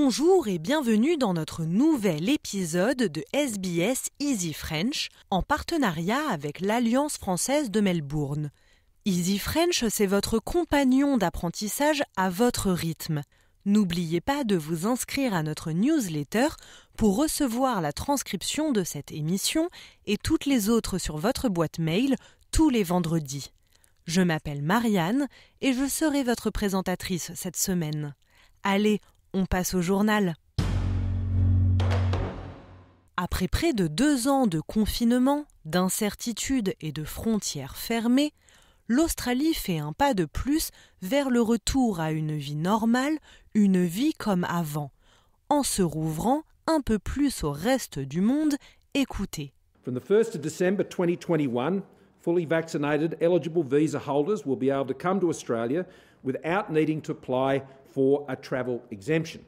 bonjour et bienvenue dans notre nouvel épisode de SBS Easy French en partenariat avec l'Alliance française de Melbourne. Easy French, c'est votre compagnon d'apprentissage à votre rythme. N'oubliez pas de vous inscrire à notre newsletter pour recevoir la transcription de cette émission et toutes les autres sur votre boîte mail tous les vendredis. Je m'appelle Marianne et je serai votre présentatrice cette semaine. Allez, on passe au journal. Après près de deux ans de confinement, d'incertitudes et de frontières fermées, l'Australie fait un pas de plus vers le retour à une vie normale, une vie comme avant, en se rouvrant un peu plus au reste du monde. Écoutez. From the 1st of December 2021, fully vaccinated eligible visa holders will be able to come to Australia without needing to apply for a travel exemption.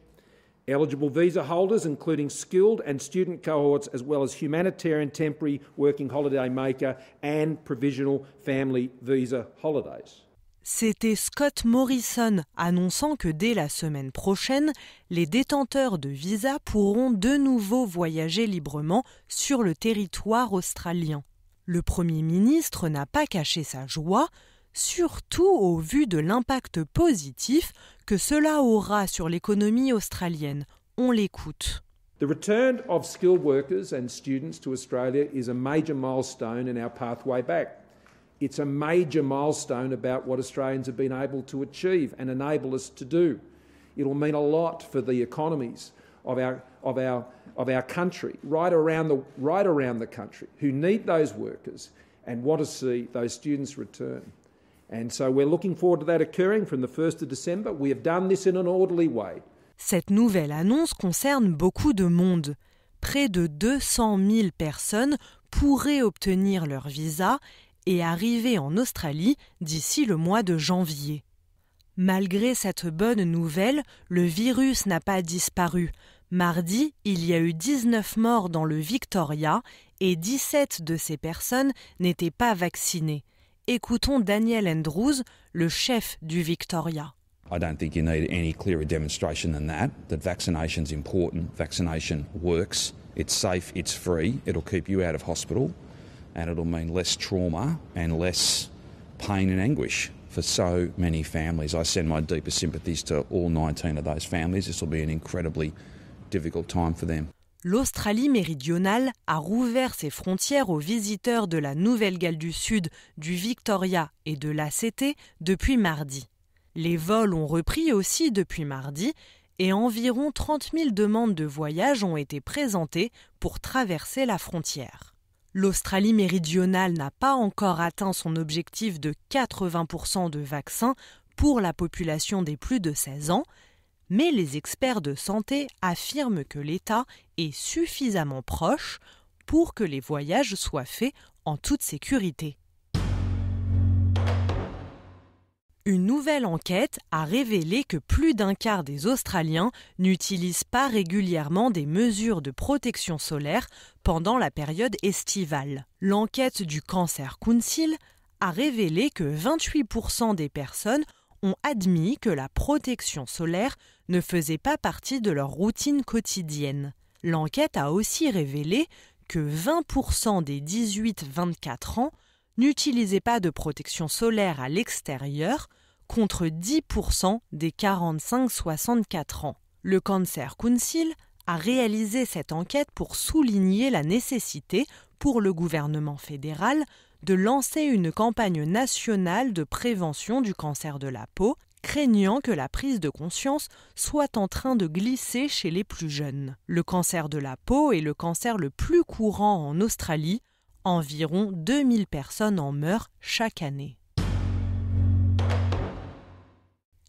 Eligible visa holders, including skilled and student cohorts, as well as humanitarian temporary working holiday maker and provisional family visa holidays. C'était Scott Morrison annonçant que dès la semaine prochaine, les détenteurs de visa pourront de nouveau voyager librement sur le territoire australien. Le Premier ministre n'a pas caché sa joie, surtout au vu de l'impact positif que cela aura sur l'économie australienne. On l'écoute. The return of skilled workers and students to Australia is a major milestone in our pathway back. It's a major milestone about what Australians have been able to achieve and enable us to do. It'll mean a lot for the economies of our, of our, of our country, right around, the, right around the country, who need those workers and want to see those students return. Cette nouvelle annonce concerne beaucoup de monde. Près de 200 000 personnes pourraient obtenir leur visa et arriver en Australie d'ici le mois de janvier. Malgré cette bonne nouvelle, le virus n'a pas disparu. Mardi, il y a eu 19 morts dans le Victoria et 17 de ces personnes n'étaient pas vaccinées. Écoutons Daniel Andrews, le chef du Victoria. I don't think you need any clearer demonstration than that, that vaccination's important, vaccination works, it's safe, it's free, it'll keep you out of hospital, and it'll mean less trauma and less pain and anguish for so many families. I send my deepest sympathies to all 19 of those families. This will be an incredibly difficult time for them l'Australie méridionale a rouvert ses frontières aux visiteurs de la Nouvelle-Galles du Sud, du Victoria et de l'ACT depuis mardi. Les vols ont repris aussi depuis mardi et environ 30 000 demandes de voyage ont été présentées pour traverser la frontière. L'Australie méridionale n'a pas encore atteint son objectif de 80% de vaccins pour la population des plus de 16 ans, mais les experts de santé affirment que l'État est suffisamment proche pour que les voyages soient faits en toute sécurité. Une nouvelle enquête a révélé que plus d'un quart des Australiens n'utilisent pas régulièrement des mesures de protection solaire pendant la période estivale. L'enquête du Cancer Council a révélé que 28% des personnes ont admis que la protection solaire ne faisait pas partie de leur routine quotidienne. L'enquête a aussi révélé que 20% des 18-24 ans n'utilisaient pas de protection solaire à l'extérieur contre 10% des 45-64 ans. Le Cancer Council a réalisé cette enquête pour souligner la nécessité pour le gouvernement fédéral de lancer une campagne nationale de prévention du cancer de la peau, craignant que la prise de conscience soit en train de glisser chez les plus jeunes. Le cancer de la peau est le cancer le plus courant en Australie, environ 2000 personnes en meurent chaque année.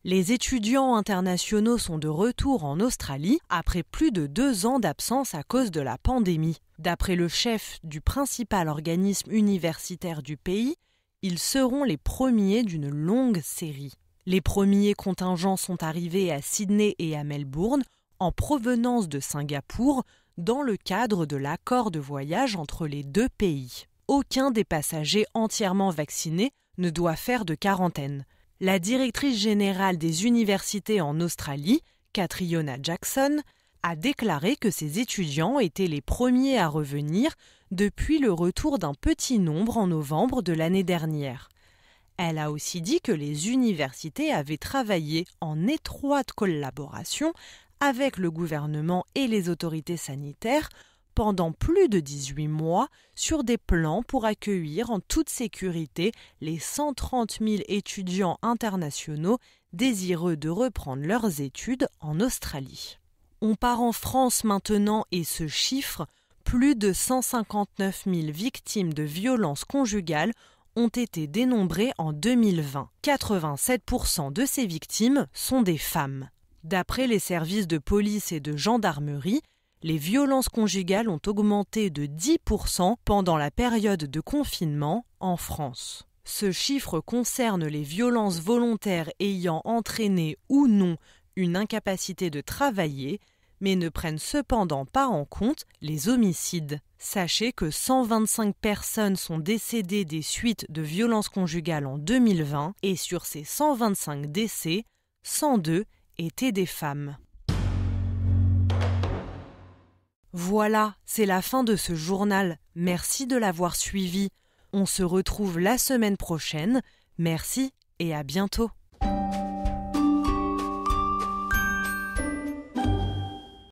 Les étudiants internationaux sont de retour en Australie après plus de deux ans d'absence à cause de la pandémie. D'après le chef du principal organisme universitaire du pays, ils seront les premiers d'une longue série. Les premiers contingents sont arrivés à Sydney et à Melbourne en provenance de Singapour dans le cadre de l'accord de voyage entre les deux pays. Aucun des passagers entièrement vaccinés ne doit faire de quarantaine la directrice générale des universités en Australie, Catriona Jackson, a déclaré que ses étudiants étaient les premiers à revenir depuis le retour d'un petit nombre en novembre de l'année dernière. Elle a aussi dit que les universités avaient travaillé en étroite collaboration avec le gouvernement et les autorités sanitaires pendant plus de 18 mois sur des plans pour accueillir en toute sécurité les 130 000 étudiants internationaux désireux de reprendre leurs études en Australie. On part en France maintenant et ce chiffre, plus de 159 000 victimes de violences conjugales ont été dénombrées en 2020. 87% de ces victimes sont des femmes. D'après les services de police et de gendarmerie, les violences conjugales ont augmenté de 10% pendant la période de confinement en France. Ce chiffre concerne les violences volontaires ayant entraîné ou non une incapacité de travailler, mais ne prennent cependant pas en compte les homicides. Sachez que 125 personnes sont décédées des suites de violences conjugales en 2020 et sur ces 125 décès, 102 étaient des femmes. Voilà, c'est la fin de ce journal. Merci de l'avoir suivi. On se retrouve la semaine prochaine. Merci et à bientôt.